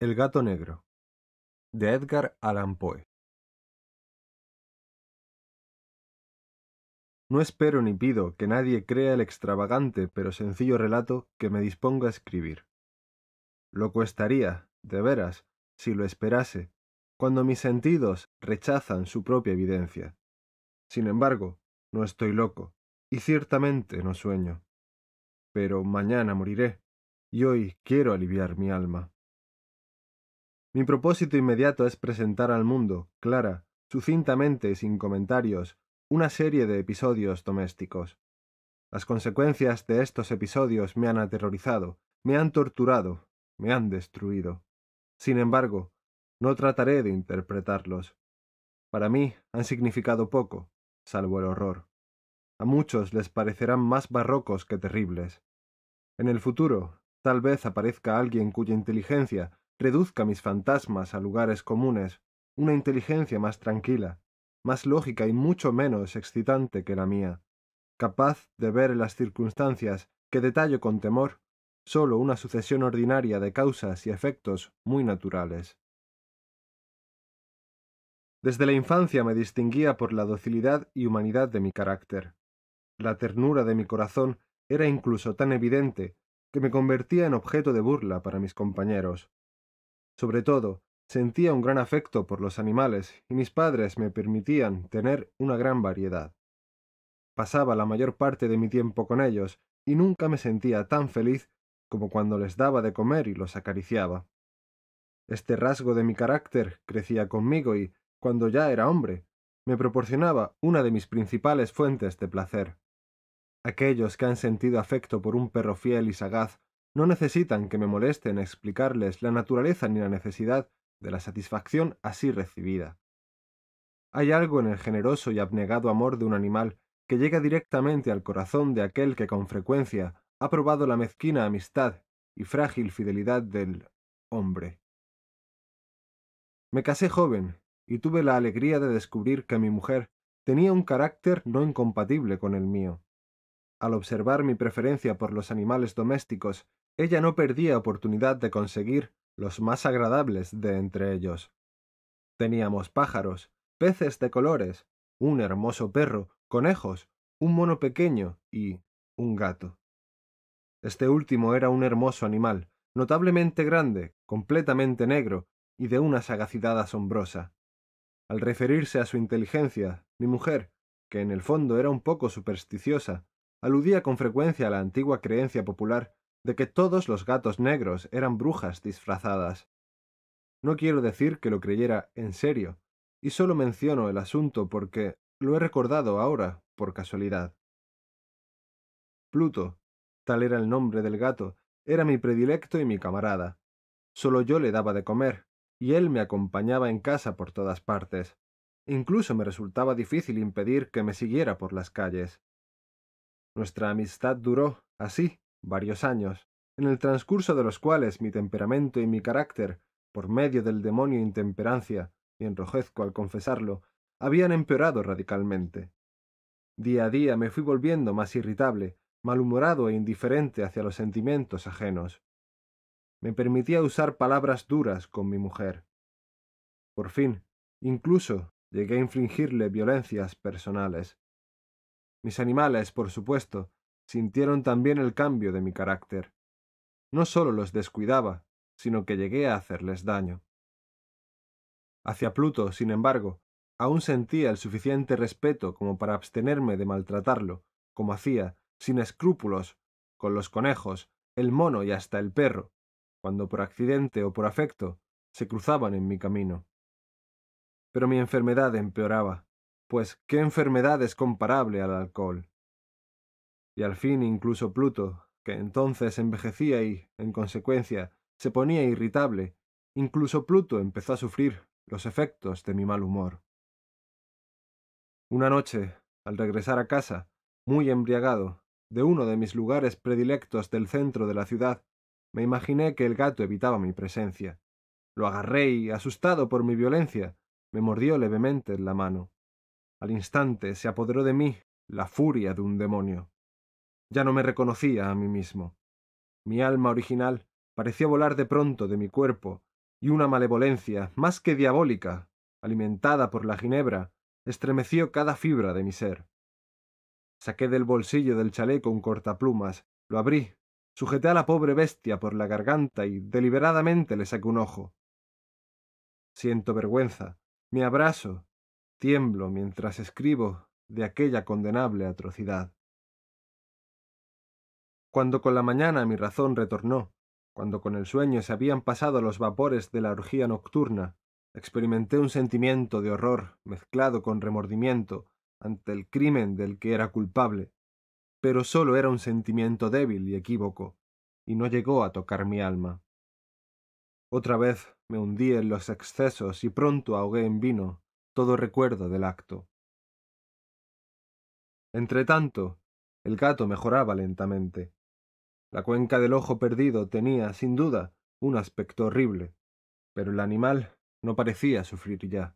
El gato negro de Edgar Allan Poe No espero ni pido que nadie crea el extravagante pero sencillo relato que me dispongo a escribir. Lo cuestaría, de veras, si lo esperase, cuando mis sentidos rechazan su propia evidencia. Sin embargo, no estoy loco, y ciertamente no sueño. Pero mañana moriré, y hoy quiero aliviar mi alma. Mi propósito inmediato es presentar al mundo, clara, sucintamente y sin comentarios, una serie de episodios domésticos. Las consecuencias de estos episodios me han aterrorizado, me han torturado, me han destruido. Sin embargo, no trataré de interpretarlos. Para mí han significado poco, salvo el horror. A muchos les parecerán más barrocos que terribles. En el futuro, tal vez aparezca alguien cuya inteligencia reduzca mis fantasmas a lugares comunes, una inteligencia más tranquila, más lógica y mucho menos excitante que la mía, capaz de ver en las circunstancias que detallo con temor sólo una sucesión ordinaria de causas y efectos muy naturales. Desde la infancia me distinguía por la docilidad y humanidad de mi carácter. La ternura de mi corazón era incluso tan evidente que me convertía en objeto de burla para mis compañeros. Sobre todo, sentía un gran afecto por los animales y mis padres me permitían tener una gran variedad. Pasaba la mayor parte de mi tiempo con ellos y nunca me sentía tan feliz como cuando les daba de comer y los acariciaba. Este rasgo de mi carácter crecía conmigo y, cuando ya era hombre, me proporcionaba una de mis principales fuentes de placer. Aquellos que han sentido afecto por un perro fiel y sagaz no necesitan que me molesten explicarles la naturaleza ni la necesidad de la satisfacción así recibida. Hay algo en el generoso y abnegado amor de un animal que llega directamente al corazón de aquel que con frecuencia ha probado la mezquina amistad y frágil fidelidad del hombre. Me casé joven y tuve la alegría de descubrir que mi mujer tenía un carácter no incompatible con el mío. Al observar mi preferencia por los animales domésticos ella no perdía oportunidad de conseguir los más agradables de entre ellos. Teníamos pájaros, peces de colores, un hermoso perro, conejos, un mono pequeño y un gato. Este último era un hermoso animal, notablemente grande, completamente negro y de una sagacidad asombrosa. Al referirse a su inteligencia, mi mujer, que en el fondo era un poco supersticiosa, aludía con frecuencia a la antigua creencia popular de que todos los gatos negros eran brujas disfrazadas. No quiero decir que lo creyera en serio, y solo menciono el asunto porque lo he recordado ahora por casualidad. Pluto, tal era el nombre del gato, era mi predilecto y mi camarada. Solo yo le daba de comer, y él me acompañaba en casa por todas partes. Incluso me resultaba difícil impedir que me siguiera por las calles. Nuestra amistad duró, así, varios años, en el transcurso de los cuales mi temperamento y mi carácter, por medio del demonio intemperancia, y enrojezco al confesarlo, habían empeorado radicalmente. Día a día me fui volviendo más irritable, malhumorado e indiferente hacia los sentimientos ajenos. Me permitía usar palabras duras con mi mujer. Por fin, incluso, llegué a infligirle violencias personales. Mis animales, por supuesto, sintieron también el cambio de mi carácter. No solo los descuidaba, sino que llegué a hacerles daño. Hacia Pluto, sin embargo, aún sentía el suficiente respeto como para abstenerme de maltratarlo, como hacía, sin escrúpulos, con los conejos, el mono y hasta el perro, cuando por accidente o por afecto se cruzaban en mi camino. Pero mi enfermedad empeoraba, pues ¿qué enfermedad es comparable al alcohol? y al fin incluso Pluto, que entonces envejecía y, en consecuencia, se ponía irritable, incluso Pluto empezó a sufrir los efectos de mi mal humor. Una noche, al regresar a casa, muy embriagado, de uno de mis lugares predilectos del centro de la ciudad, me imaginé que el gato evitaba mi presencia. Lo agarré y, asustado por mi violencia, me mordió levemente en la mano. Al instante se apoderó de mí la furia de un demonio. Ya no me reconocía a mí mismo. Mi alma original pareció volar de pronto de mi cuerpo, y una malevolencia, más que diabólica, alimentada por la ginebra, estremeció cada fibra de mi ser. Saqué del bolsillo del chaleco un cortaplumas, lo abrí, sujeté a la pobre bestia por la garganta y deliberadamente le saqué un ojo. Siento vergüenza, me abrazo, tiemblo mientras escribo de aquella condenable atrocidad cuando con la mañana mi razón retornó, cuando con el sueño se habían pasado los vapores de la orgía nocturna, experimenté un sentimiento de horror mezclado con remordimiento ante el crimen del que era culpable, pero sólo era un sentimiento débil y equívoco, y no llegó a tocar mi alma. Otra vez me hundí en los excesos y pronto ahogué en vino todo recuerdo del acto. Entretanto, el gato mejoraba lentamente. La cuenca del ojo perdido tenía, sin duda, un aspecto horrible, pero el animal no parecía sufrir ya.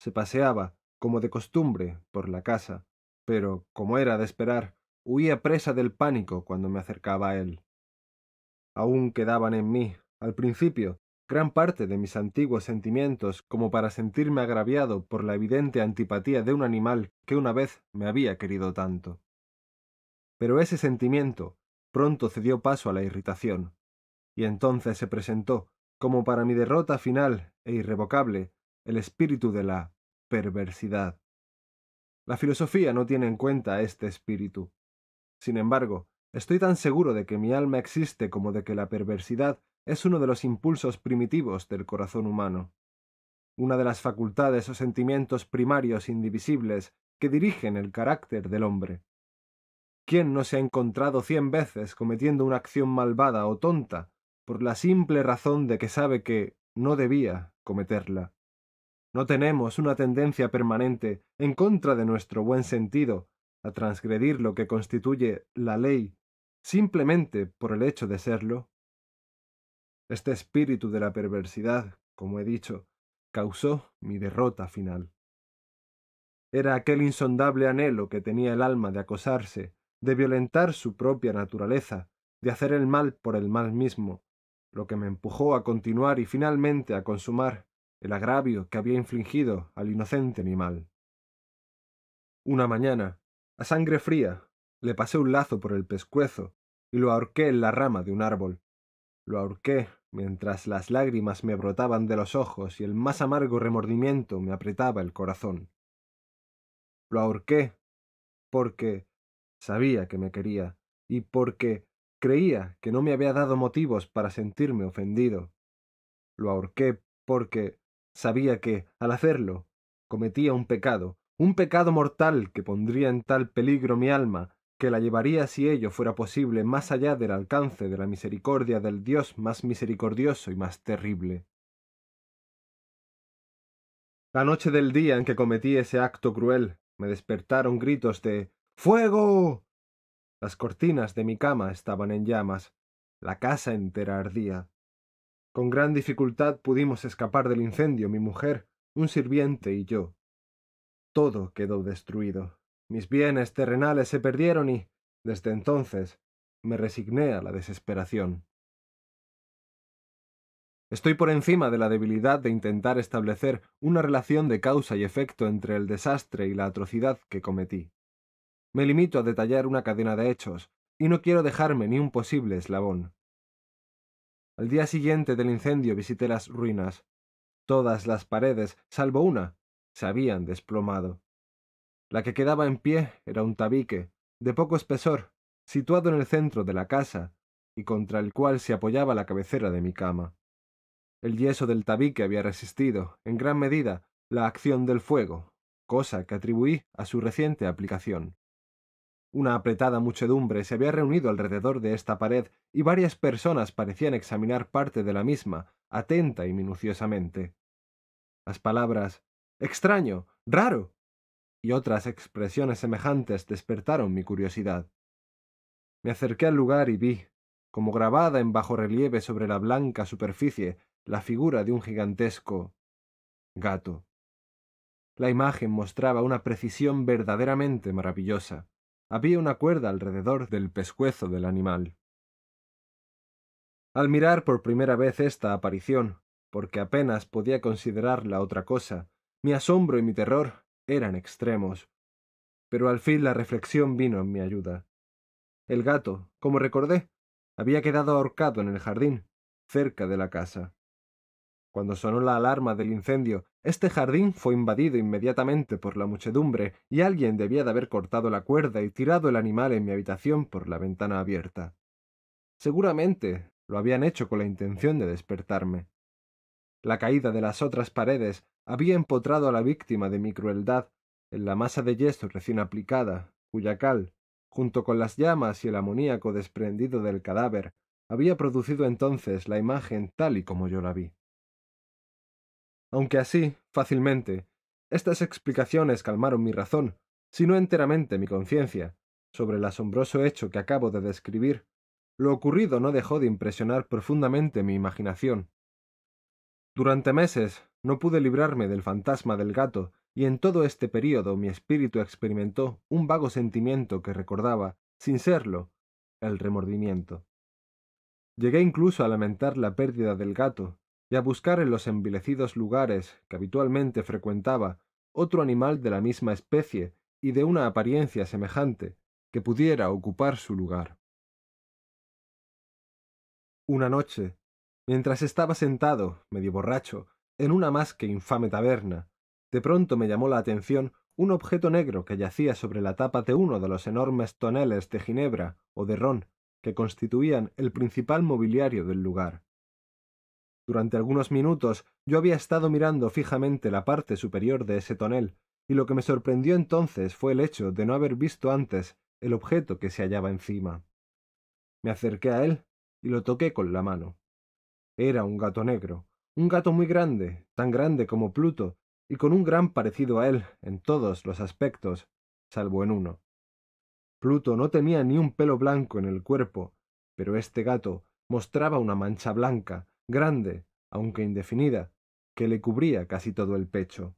Se paseaba, como de costumbre, por la casa, pero, como era de esperar, huía presa del pánico cuando me acercaba a él. Aún quedaban en mí, al principio, gran parte de mis antiguos sentimientos como para sentirme agraviado por la evidente antipatía de un animal que una vez me había querido tanto. Pero ese sentimiento, pronto cedió paso a la irritación, y entonces se presentó, como para mi derrota final e irrevocable, el espíritu de la perversidad. La filosofía no tiene en cuenta este espíritu. Sin embargo, estoy tan seguro de que mi alma existe como de que la perversidad es uno de los impulsos primitivos del corazón humano, una de las facultades o sentimientos primarios indivisibles que dirigen el carácter del hombre. ¿Quién no se ha encontrado cien veces cometiendo una acción malvada o tonta por la simple razón de que sabe que no debía cometerla? No tenemos una tendencia permanente, en contra de nuestro buen sentido, a transgredir lo que constituye la ley simplemente por el hecho de serlo. Este espíritu de la perversidad, como he dicho, causó mi derrota final. Era aquel insondable anhelo que tenía el alma de acosarse, de violentar su propia naturaleza, de hacer el mal por el mal mismo, lo que me empujó a continuar y finalmente a consumar el agravio que había infligido al inocente animal. Una mañana, a sangre fría, le pasé un lazo por el pescuezo y lo ahorqué en la rama de un árbol. Lo ahorqué mientras las lágrimas me brotaban de los ojos y el más amargo remordimiento me apretaba el corazón. Lo ahorqué porque Sabía que me quería, y porque creía que no me había dado motivos para sentirme ofendido. Lo ahorqué porque sabía que, al hacerlo, cometía un pecado, un pecado mortal que pondría en tal peligro mi alma, que la llevaría, si ello fuera posible, más allá del alcance de la misericordia del Dios más misericordioso y más terrible. La noche del día en que cometí ese acto cruel, me despertaron gritos de fuego. Las cortinas de mi cama estaban en llamas, la casa entera ardía. Con gran dificultad pudimos escapar del incendio mi mujer, un sirviente y yo. Todo quedó destruido. Mis bienes terrenales se perdieron y, desde entonces, me resigné a la desesperación. Estoy por encima de la debilidad de intentar establecer una relación de causa y efecto entre el desastre y la atrocidad que cometí. Me limito a detallar una cadena de hechos, y no quiero dejarme ni un posible eslabón. Al día siguiente del incendio visité las ruinas. Todas las paredes, salvo una, se habían desplomado. La que quedaba en pie era un tabique, de poco espesor, situado en el centro de la casa, y contra el cual se apoyaba la cabecera de mi cama. El yeso del tabique había resistido, en gran medida, la acción del fuego, cosa que atribuí a su reciente aplicación. Una apretada muchedumbre se había reunido alrededor de esta pared y varias personas parecían examinar parte de la misma, atenta y minuciosamente. Las palabras extraño, raro y otras expresiones semejantes despertaron mi curiosidad. Me acerqué al lugar y vi, como grabada en bajo relieve sobre la blanca superficie, la figura de un gigantesco gato. La imagen mostraba una precisión verdaderamente maravillosa. Había una cuerda alrededor del pescuezo del animal. Al mirar por primera vez esta aparición, porque apenas podía considerarla otra cosa, mi asombro y mi terror eran extremos. Pero al fin la reflexión vino en mi ayuda. El gato, como recordé, había quedado ahorcado en el jardín, cerca de la casa. Cuando sonó la alarma del incendio, este jardín fue invadido inmediatamente por la muchedumbre y alguien debía de haber cortado la cuerda y tirado el animal en mi habitación por la ventana abierta. Seguramente lo habían hecho con la intención de despertarme. La caída de las otras paredes había empotrado a la víctima de mi crueldad en la masa de yeso recién aplicada, cuya cal, junto con las llamas y el amoníaco desprendido del cadáver, había producido entonces la imagen tal y como yo la vi aunque así, fácilmente. Estas explicaciones calmaron mi razón, si no enteramente mi conciencia, sobre el asombroso hecho que acabo de describir. Lo ocurrido no dejó de impresionar profundamente mi imaginación. Durante meses no pude librarme del fantasma del gato, y en todo este período mi espíritu experimentó un vago sentimiento que recordaba, sin serlo, el remordimiento. Llegué incluso a lamentar la pérdida del gato, y a buscar en los envilecidos lugares que habitualmente frecuentaba otro animal de la misma especie y de una apariencia semejante que pudiera ocupar su lugar. Una noche, mientras estaba sentado, medio borracho, en una más que infame taberna, de pronto me llamó la atención un objeto negro que yacía sobre la tapa de uno de los enormes toneles de ginebra o de ron que constituían el principal mobiliario del lugar. Durante algunos minutos yo había estado mirando fijamente la parte superior de ese tonel, y lo que me sorprendió entonces fue el hecho de no haber visto antes el objeto que se hallaba encima. Me acerqué a él y lo toqué con la mano. Era un gato negro, un gato muy grande, tan grande como Pluto, y con un gran parecido a él en todos los aspectos, salvo en uno. Pluto no tenía ni un pelo blanco en el cuerpo, pero este gato mostraba una mancha blanca, grande, aunque indefinida, que le cubría casi todo el pecho.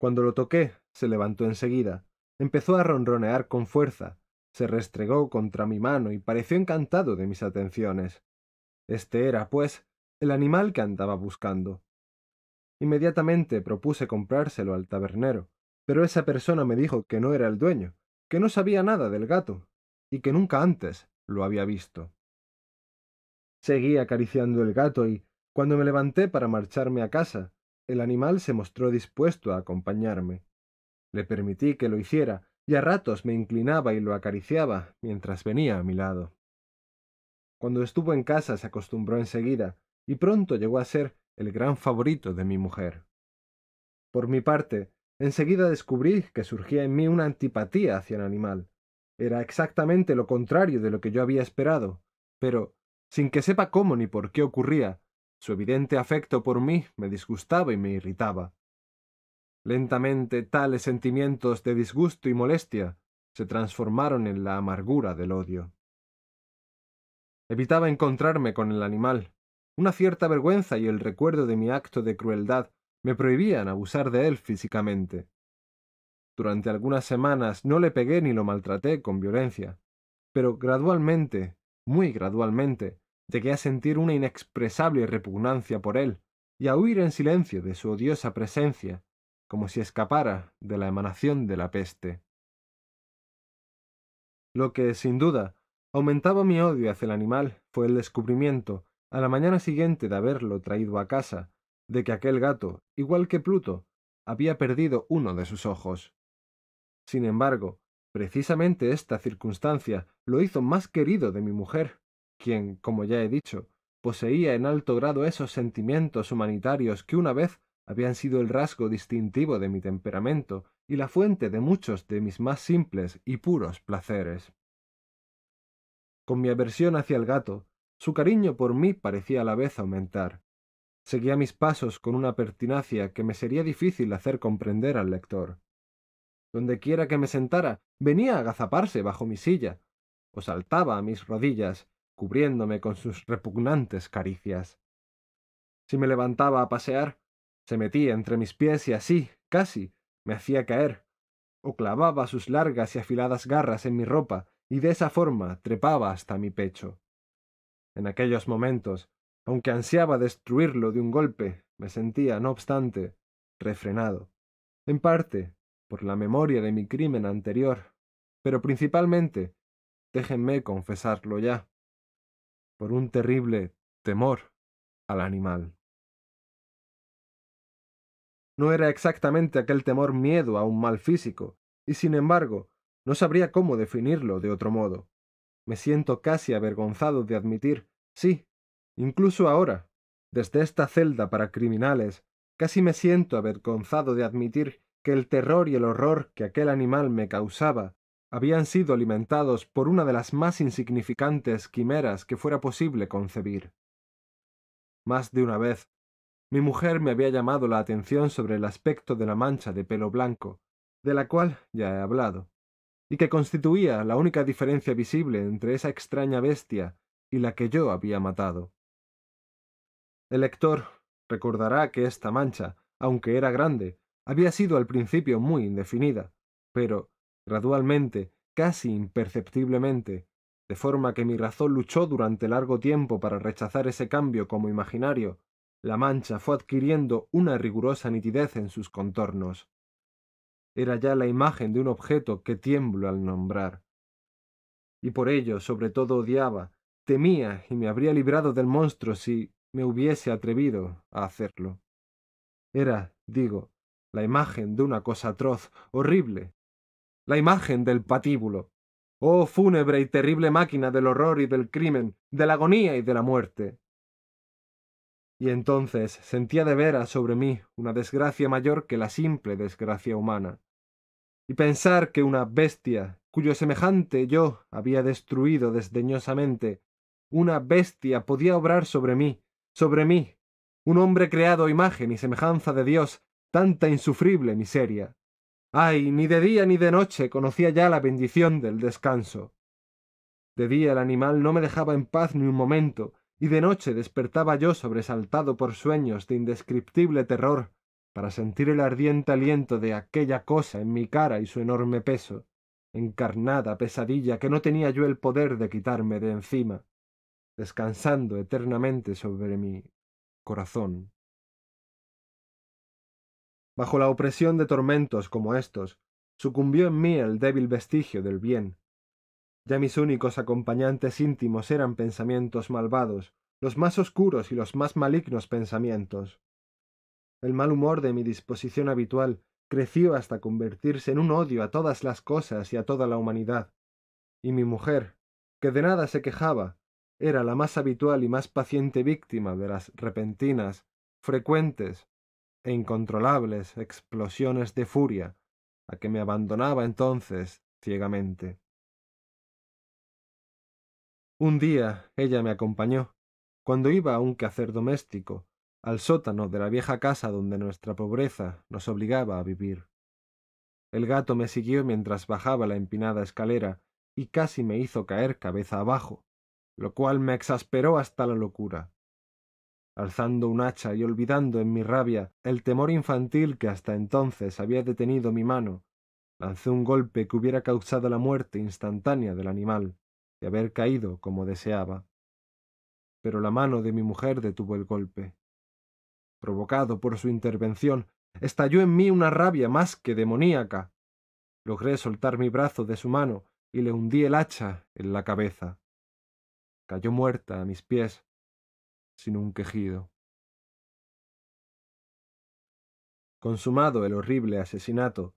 Cuando lo toqué, se levantó enseguida, empezó a ronronear con fuerza, se restregó contra mi mano y pareció encantado de mis atenciones. Este era, pues, el animal que andaba buscando. Inmediatamente propuse comprárselo al tabernero, pero esa persona me dijo que no era el dueño, que no sabía nada del gato, y que nunca antes lo había visto. Seguí acariciando el gato y, cuando me levanté para marcharme a casa, el animal se mostró dispuesto a acompañarme. Le permití que lo hiciera, y a ratos me inclinaba y lo acariciaba mientras venía a mi lado. Cuando estuvo en casa se acostumbró enseguida, y pronto llegó a ser el gran favorito de mi mujer. Por mi parte, enseguida descubrí que surgía en mí una antipatía hacia el animal. Era exactamente lo contrario de lo que yo había esperado, pero sin que sepa cómo ni por qué ocurría. Su evidente afecto por mí me disgustaba y me irritaba. Lentamente tales sentimientos de disgusto y molestia se transformaron en la amargura del odio. Evitaba encontrarme con el animal. Una cierta vergüenza y el recuerdo de mi acto de crueldad me prohibían abusar de él físicamente. Durante algunas semanas no le pegué ni lo maltraté con violencia, pero gradualmente, muy gradualmente, Llegué a sentir una inexpresable repugnancia por él y a huir en silencio de su odiosa presencia, como si escapara de la emanación de la peste. Lo que, sin duda, aumentaba mi odio hacia el animal fue el descubrimiento, a la mañana siguiente de haberlo traído a casa, de que aquel gato, igual que Pluto, había perdido uno de sus ojos. Sin embargo, precisamente esta circunstancia lo hizo más querido de mi mujer quien, como ya he dicho, poseía en alto grado esos sentimientos humanitarios que una vez habían sido el rasgo distintivo de mi temperamento y la fuente de muchos de mis más simples y puros placeres. Con mi aversión hacia el gato, su cariño por mí parecía a la vez aumentar. Seguía mis pasos con una pertinacia que me sería difícil hacer comprender al lector. Dondequiera que me sentara, venía a agazaparse bajo mi silla, o saltaba a mis rodillas, cubriéndome con sus repugnantes caricias. Si me levantaba a pasear, se metía entre mis pies y así, casi, me hacía caer, o clavaba sus largas y afiladas garras en mi ropa y de esa forma trepaba hasta mi pecho. En aquellos momentos, aunque ansiaba destruirlo de un golpe, me sentía, no obstante, refrenado, en parte por la memoria de mi crimen anterior, pero principalmente, déjenme confesarlo ya, por un terrible temor al animal. No era exactamente aquel temor miedo a un mal físico, y sin embargo, no sabría cómo definirlo de otro modo. Me siento casi avergonzado de admitir, sí, incluso ahora, desde esta celda para criminales, casi me siento avergonzado de admitir que el terror y el horror que aquel animal me causaba habían sido alimentados por una de las más insignificantes quimeras que fuera posible concebir. Más de una vez, mi mujer me había llamado la atención sobre el aspecto de la mancha de pelo blanco, de la cual ya he hablado, y que constituía la única diferencia visible entre esa extraña bestia y la que yo había matado. El lector recordará que esta mancha, aunque era grande, había sido al principio muy indefinida, pero gradualmente, casi imperceptiblemente, de forma que mi razón luchó durante largo tiempo para rechazar ese cambio como imaginario, la mancha fue adquiriendo una rigurosa nitidez en sus contornos. Era ya la imagen de un objeto que tiemblo al nombrar. Y por ello, sobre todo, odiaba, temía y me habría librado del monstruo si me hubiese atrevido a hacerlo. Era, digo, la imagen de una cosa atroz, horrible, la imagen del patíbulo. Oh fúnebre y terrible máquina del horror y del crimen, de la agonía y de la muerte. Y entonces sentía de veras sobre mí una desgracia mayor que la simple desgracia humana. Y pensar que una bestia, cuyo semejante yo había destruido desdeñosamente, una bestia podía obrar sobre mí, sobre mí, un hombre creado imagen y semejanza de Dios, tanta insufrible miseria. Ay, ni de día ni de noche conocía ya la bendición del descanso. De día el animal no me dejaba en paz ni un momento, y de noche despertaba yo sobresaltado por sueños de indescriptible terror, para sentir el ardiente aliento de aquella cosa en mi cara y su enorme peso, encarnada pesadilla que no tenía yo el poder de quitarme de encima, descansando eternamente sobre mi corazón. Bajo la opresión de tormentos como estos, sucumbió en mí el débil vestigio del bien. Ya mis únicos acompañantes íntimos eran pensamientos malvados, los más oscuros y los más malignos pensamientos. El mal humor de mi disposición habitual creció hasta convertirse en un odio a todas las cosas y a toda la humanidad. Y mi mujer, que de nada se quejaba, era la más habitual y más paciente víctima de las repentinas, frecuentes e incontrolables explosiones de furia a que me abandonaba entonces ciegamente. Un día ella me acompañó, cuando iba a un quehacer doméstico, al sótano de la vieja casa donde nuestra pobreza nos obligaba a vivir. El gato me siguió mientras bajaba la empinada escalera y casi me hizo caer cabeza abajo, lo cual me exasperó hasta la locura alzando un hacha y olvidando en mi rabia el temor infantil que hasta entonces había detenido mi mano, lancé un golpe que hubiera causado la muerte instantánea del animal, de haber caído como deseaba. Pero la mano de mi mujer detuvo el golpe. Provocado por su intervención, estalló en mí una rabia más que demoníaca. Logré soltar mi brazo de su mano y le hundí el hacha en la cabeza. Cayó muerta a mis pies, sin un quejido. Consumado el horrible asesinato,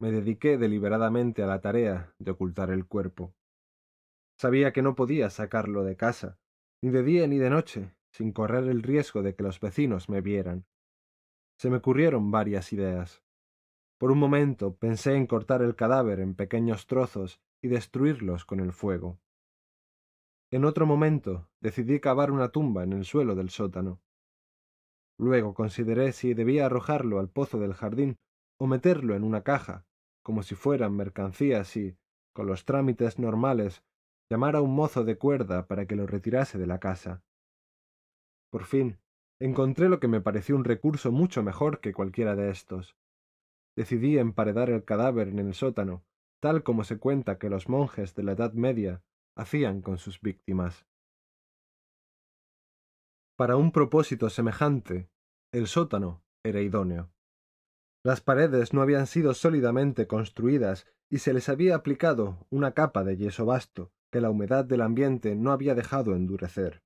me dediqué deliberadamente a la tarea de ocultar el cuerpo. Sabía que no podía sacarlo de casa, ni de día ni de noche, sin correr el riesgo de que los vecinos me vieran. Se me ocurrieron varias ideas. Por un momento pensé en cortar el cadáver en pequeños trozos y destruirlos con el fuego. En otro momento decidí cavar una tumba en el suelo del sótano. Luego consideré si debía arrojarlo al pozo del jardín o meterlo en una caja, como si fueran mercancías y, con los trámites normales, llamar a un mozo de cuerda para que lo retirase de la casa. Por fin, encontré lo que me pareció un recurso mucho mejor que cualquiera de estos. Decidí emparedar el cadáver en el sótano, tal como se cuenta que los monjes de la Edad Media hacían con sus víctimas. Para un propósito semejante, el sótano era idóneo. Las paredes no habían sido sólidamente construidas y se les había aplicado una capa de yeso vasto que la humedad del ambiente no había dejado endurecer.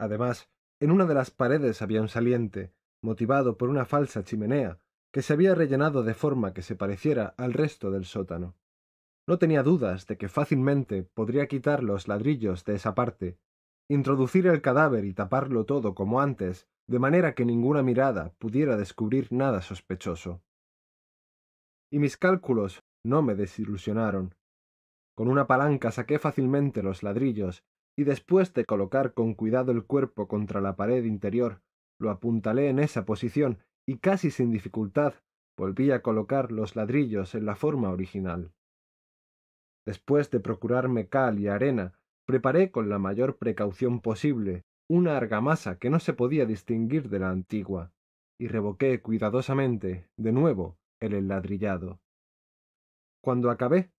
Además, en una de las paredes había un saliente, motivado por una falsa chimenea, que se había rellenado de forma que se pareciera al resto del sótano. No tenía dudas de que fácilmente podría quitar los ladrillos de esa parte, introducir el cadáver y taparlo todo como antes, de manera que ninguna mirada pudiera descubrir nada sospechoso. Y mis cálculos no me desilusionaron. Con una palanca saqué fácilmente los ladrillos, y después de colocar con cuidado el cuerpo contra la pared interior, lo apuntalé en esa posición y casi sin dificultad volví a colocar los ladrillos en la forma original. Después de procurarme cal y arena, preparé con la mayor precaución posible una argamasa que no se podía distinguir de la antigua, y revoqué cuidadosamente, de nuevo, el enladrillado. Cuando acabé,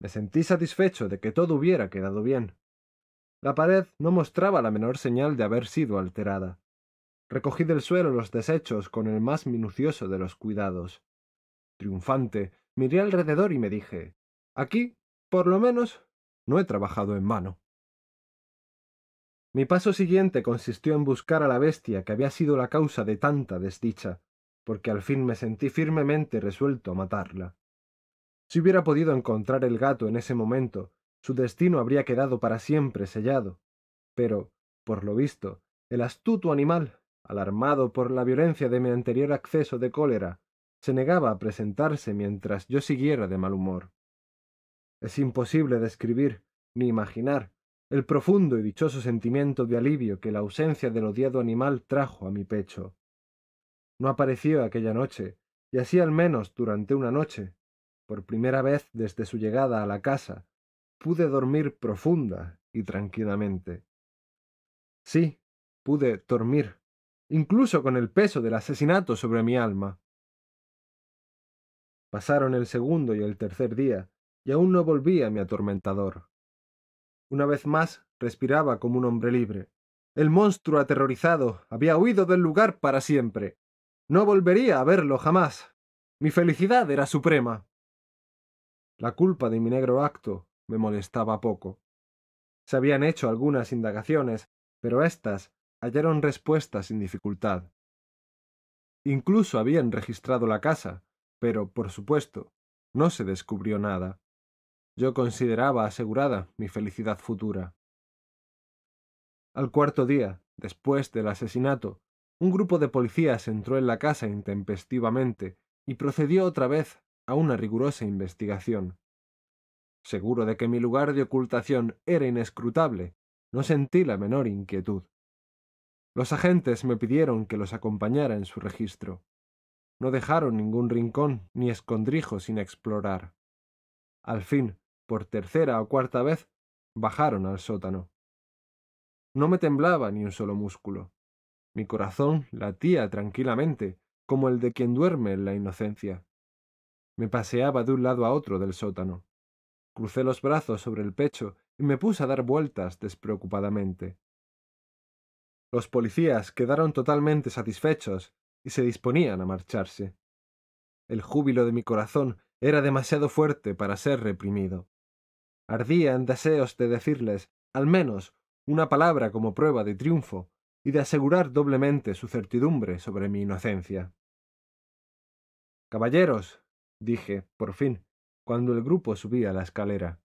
me sentí satisfecho de que todo hubiera quedado bien. La pared no mostraba la menor señal de haber sido alterada. Recogí del suelo los desechos con el más minucioso de los cuidados. Triunfante, miré alrededor y me dije Aquí por lo menos, no he trabajado en vano. Mi paso siguiente consistió en buscar a la bestia que había sido la causa de tanta desdicha, porque al fin me sentí firmemente resuelto a matarla. Si hubiera podido encontrar el gato en ese momento, su destino habría quedado para siempre sellado. Pero, por lo visto, el astuto animal, alarmado por la violencia de mi anterior acceso de cólera, se negaba a presentarse mientras yo siguiera de mal humor. Es imposible describir, ni imaginar, el profundo y dichoso sentimiento de alivio que la ausencia del odiado animal trajo a mi pecho. No apareció aquella noche, y así al menos durante una noche, por primera vez desde su llegada a la casa, pude dormir profunda y tranquilamente. Sí, pude dormir, incluso con el peso del asesinato sobre mi alma. Pasaron el segundo y el tercer día, y aún no volvía mi atormentador. Una vez más respiraba como un hombre libre. El monstruo aterrorizado había huido del lugar para siempre. No volvería a verlo jamás. Mi felicidad era suprema. La culpa de mi negro acto me molestaba poco. Se habían hecho algunas indagaciones, pero éstas hallaron respuesta sin dificultad. Incluso habían registrado la casa, pero, por supuesto, no se descubrió nada. Yo consideraba asegurada mi felicidad futura. Al cuarto día, después del asesinato, un grupo de policías entró en la casa intempestivamente y procedió otra vez a una rigurosa investigación. Seguro de que mi lugar de ocultación era inescrutable, no sentí la menor inquietud. Los agentes me pidieron que los acompañara en su registro. No dejaron ningún rincón ni escondrijo sin explorar. Al fin, por tercera o cuarta vez, bajaron al sótano. No me temblaba ni un solo músculo. Mi corazón latía tranquilamente, como el de quien duerme en la inocencia. Me paseaba de un lado a otro del sótano. Crucé los brazos sobre el pecho y me puse a dar vueltas despreocupadamente. Los policías quedaron totalmente satisfechos y se disponían a marcharse. El júbilo de mi corazón era demasiado fuerte para ser reprimido. Ardía en deseos de decirles, al menos, una palabra como prueba de triunfo y de asegurar doblemente su certidumbre sobre mi inocencia. Caballeros, dije, por fin, cuando el grupo subía la escalera.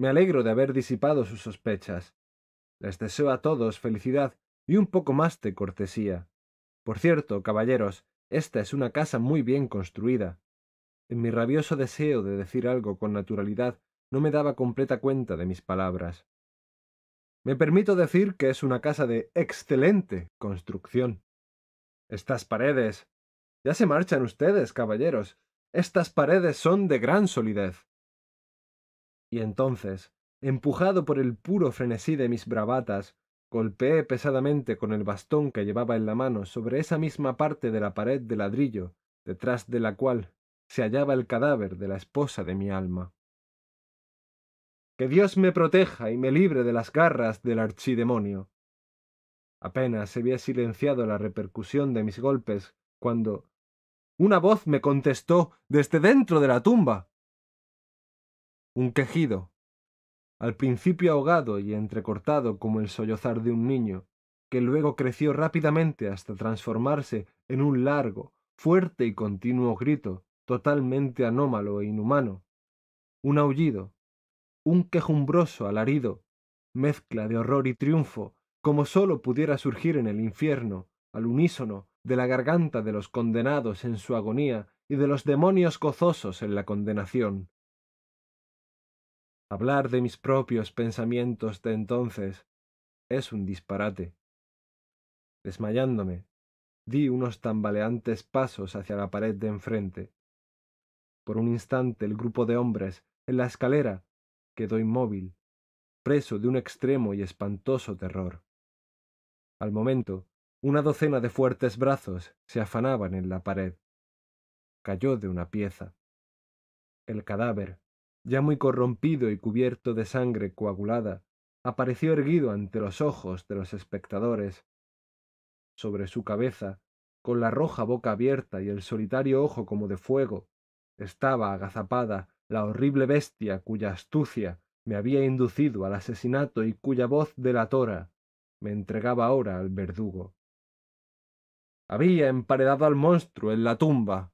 Me alegro de haber disipado sus sospechas. Les deseo a todos felicidad y un poco más de cortesía. Por cierto, caballeros, esta es una casa muy bien construida. En mi rabioso deseo de decir algo con naturalidad no me daba completa cuenta de mis palabras. Me permito decir que es una casa de excelente construcción. Estas paredes. Ya se marchan ustedes, caballeros. Estas paredes son de gran solidez. Y entonces, empujado por el puro frenesí de mis bravatas, golpeé pesadamente con el bastón que llevaba en la mano sobre esa misma parte de la pared de ladrillo, detrás de la cual se hallaba el cadáver de la esposa de mi alma. Que Dios me proteja y me libre de las garras del archidemonio. Apenas se había silenciado la repercusión de mis golpes cuando una voz me contestó desde dentro de la tumba. Un quejido, al principio ahogado y entrecortado como el sollozar de un niño, que luego creció rápidamente hasta transformarse en un largo, fuerte y continuo grito, totalmente anómalo e inhumano. Un aullido, un quejumbroso alarido, mezcla de horror y triunfo, como sólo pudiera surgir en el infierno, al unísono de la garganta de los condenados en su agonía y de los demonios gozosos en la condenación. Hablar de mis propios pensamientos de entonces es un disparate. Desmayándome, di unos tambaleantes pasos hacia la pared de enfrente. Por un instante el grupo de hombres en la escalera quedó inmóvil, preso de un extremo y espantoso terror. Al momento, una docena de fuertes brazos se afanaban en la pared. Cayó de una pieza. El cadáver, ya muy corrompido y cubierto de sangre coagulada, apareció erguido ante los ojos de los espectadores. Sobre su cabeza, con la roja boca abierta y el solitario ojo como de fuego, estaba agazapada la horrible bestia cuya astucia me había inducido al asesinato y cuya voz delatora me entregaba ahora al verdugo. Había emparedado al monstruo en la tumba,